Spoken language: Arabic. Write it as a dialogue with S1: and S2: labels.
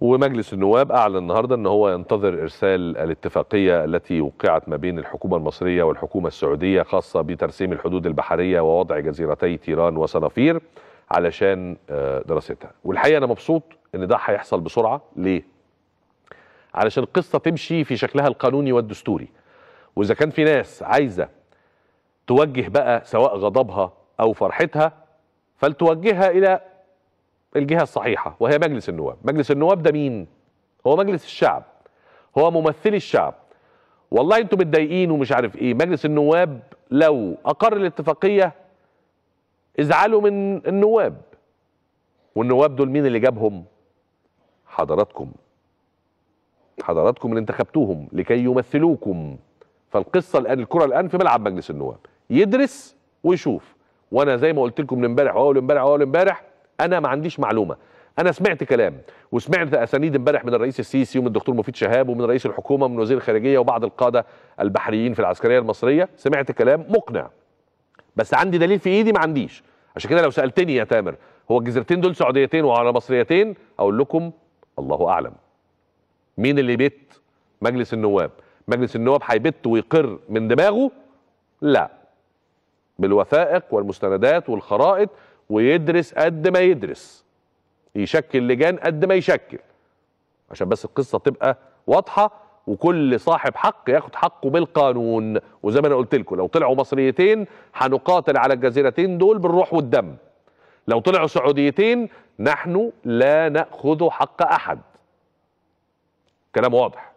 S1: ومجلس النواب أعلن النهارده أن هو ينتظر إرسال الاتفاقية التي وقعت ما بين الحكومة المصرية والحكومة السعودية خاصة بترسيم الحدود البحرية ووضع جزيرتي تيران وصنافير علشان آه، دراستها والحقيقة أنا مبسوط أن ده هيحصل بسرعة ليه؟ علشان القصة تمشي في شكلها القانوني والدستوري وإذا كان في ناس عايزة توجه بقى سواء غضبها أو فرحتها فلتوجهها إلى الجهه الصحيحه وهي مجلس النواب مجلس النواب ده مين هو مجلس الشعب هو ممثلي الشعب والله انتوا متضايقين ومش عارف ايه مجلس النواب لو اقر الاتفاقيه ازعلوا من النواب والنواب دول مين اللي جابهم حضراتكم حضراتكم اللي انتخبتوهم لكي يمثلوكم فالقصه الان الكره الان في ملعب مجلس النواب يدرس ويشوف وانا زي ما قلت لكم من امبارح واول امبارح واول امبارح انا ما عنديش معلومه انا سمعت كلام وسمعت اسانيد امبارح من الرئيس السيسي ومن الدكتور مفيد شهاب ومن رئيس الحكومه ومن وزير الخارجيه وبعض القاده البحريين في العسكريه المصريه سمعت كلام مقنع بس عندي دليل في ايدي ما عنديش عشان كده لو سالتني يا تامر هو الجزيرتين دول سعوديتين وعلى مصريتين اقول لكم الله اعلم مين اللي بيت مجلس النواب مجلس النواب هيبت ويقر من دماغه لا بالوثائق والمستندات والخرائط ويدرس قد ما يدرس يشكل لجان قد ما يشكل عشان بس القصه تبقى واضحه وكل صاحب حق ياخد حقه بالقانون وزي ما انا قلت لكم لو طلعوا مصريتين هنقاتل على الجزيرتين دول بالروح والدم لو طلعوا سعوديتين نحن لا ناخذ حق احد كلام واضح